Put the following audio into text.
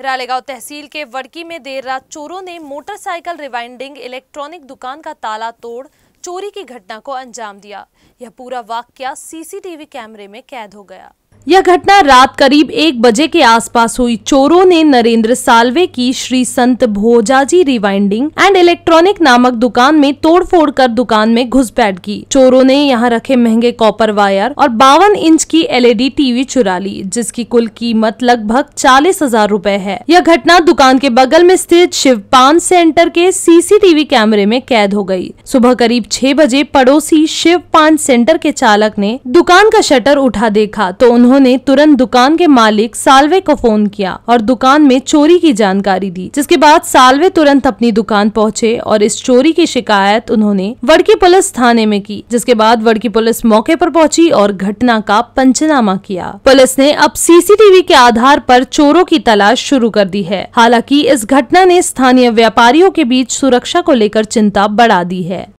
रालेगांव तहसील के वड़की में देर रात चोरों ने मोटरसाइकिल रिवाइंडिंग इलेक्ट्रॉनिक दुकान का ताला तोड़ चोरी की घटना को अंजाम दिया यह पूरा वाक्य सीसीटीवी कैमरे में कैद हो गया यह घटना रात करीब एक बजे के आसपास हुई चोरों ने नरेंद्र सालवे की श्री संत भोजाजी रिवाइंडिंग एंड इलेक्ट्रॉनिक नामक दुकान में तोड़फोड़ कर दुकान में घुसपैठ की चोरों ने यहाँ रखे महंगे कॉपर वायर और बावन इंच की एलईडी टीवी चुरा ली जिसकी कुल कीमत लगभग चालीस हजार रूपए है यह घटना दुकान के बगल में स्थित शिवपान सेंटर के सीसीटीवी कैमरे में कैद हो गयी सुबह करीब छह बजे पड़ोसी शिवपान सेंटर के चालक ने दुकान का शटर उठा देखा तो उन्होंने उन्होंने तुरंत दुकान के मालिक साल्वे को फोन किया और दुकान में चोरी की जानकारी दी जिसके बाद साल्वे तुरंत अपनी दुकान पहुंचे और इस चोरी की शिकायत उन्होंने वड़की पुलिस थाने में की जिसके बाद वड़की पुलिस मौके पर पहुंची और घटना का पंचनामा किया पुलिस ने अब सीसीटीवी के आधार पर चोरों की तलाश शुरू कर दी है हालांकि इस घटना ने स्थानीय व्यापारियों के बीच सुरक्षा को लेकर चिंता बढ़ा दी है